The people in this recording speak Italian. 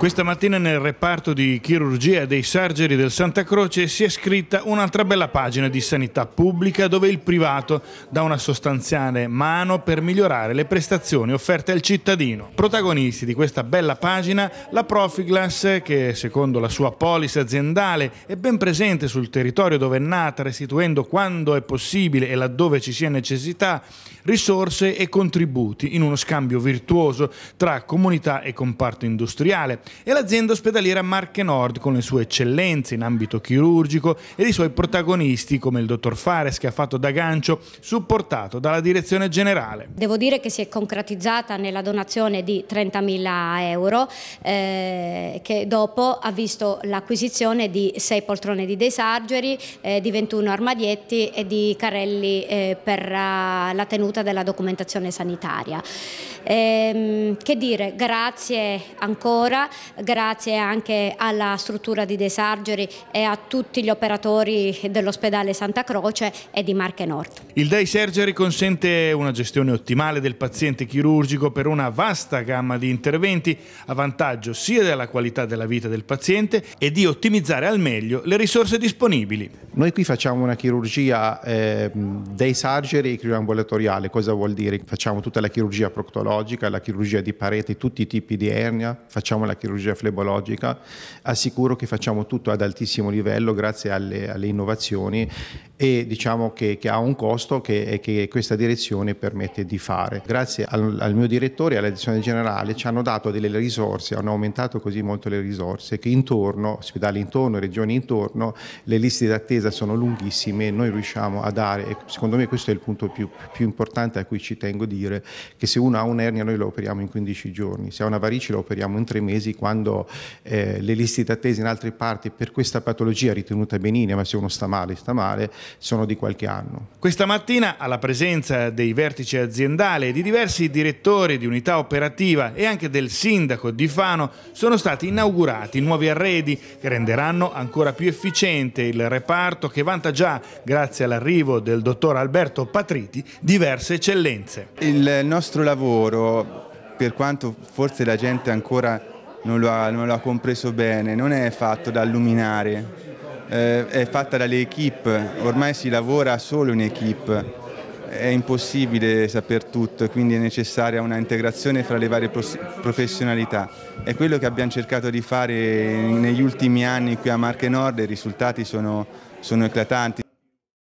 Questa mattina nel reparto di chirurgia dei Sargeri del Santa Croce si è scritta un'altra bella pagina di sanità pubblica dove il privato dà una sostanziale mano per migliorare le prestazioni offerte al cittadino. Protagonisti di questa bella pagina la Profiglas che secondo la sua polis aziendale è ben presente sul territorio dove è nata restituendo quando è possibile e laddove ci sia necessità risorse e contributi in uno scambio virtuoso tra comunità e comparto industriale e l'azienda ospedaliera Marche Nord con le sue eccellenze in ambito chirurgico ed i suoi protagonisti come il dottor Fares che ha fatto da gancio supportato dalla direzione generale. Devo dire che si è concretizzata nella donazione di 30.000 euro eh, che dopo ha visto l'acquisizione di 6 poltrone di desargeri, eh, di 21 armadietti e di carrelli eh, per uh, la tenuta della documentazione sanitaria. Ehm, che dire, grazie ancora grazie anche alla struttura di De Sargeri e a tutti gli operatori dell'ospedale Santa Croce e di Marche Nord. Il Day Surgery consente una gestione ottimale del paziente chirurgico per una vasta gamma di interventi a vantaggio sia della qualità della vita del paziente e di ottimizzare al meglio le risorse disponibili. Noi qui facciamo una chirurgia eh, Day Surgery e chirurgia ambulatoriale, cosa vuol dire? Facciamo tutta la chirurgia proctologica, la chirurgia di parete, tutti i tipi di ernia, facciamo la chirurgia chirurgia flebologica, assicuro che facciamo tutto ad altissimo livello grazie alle, alle innovazioni e diciamo che, che ha un costo che, che, questa direzione permette di fare. Grazie al, al mio direttore e alla direzione generale ci hanno dato delle risorse, hanno aumentato così molto le risorse che intorno, ospedali intorno, regioni intorno, le liste d'attesa sono lunghissime, noi riusciamo a dare, e secondo me questo è il punto più, più importante a cui ci tengo a dire, che se uno ha un'ernia noi la operiamo in 15 giorni, se ha una varice la operiamo in 3 mesi quando eh, le liste d'attesa in altre parti per questa patologia ritenuta benigna, ma se uno sta male sta male, sono di qualche anno. Questa mattina, alla presenza dei vertici aziendali e di diversi direttori di unità operativa e anche del sindaco di Fano, sono stati inaugurati nuovi arredi che renderanno ancora più efficiente il reparto che vanta già, grazie all'arrivo del dottor Alberto Patriti, diverse eccellenze. Il nostro lavoro, per quanto forse la gente ancora non lo ha, non lo ha compreso bene, non è fatto da illuminare eh, è fatta dalle equip, ormai si lavora solo in equip, è impossibile saper tutto, quindi è necessaria una integrazione fra le varie professionalità. È quello che abbiamo cercato di fare negli ultimi anni qui a Marche Nord e i risultati sono, sono eclatanti.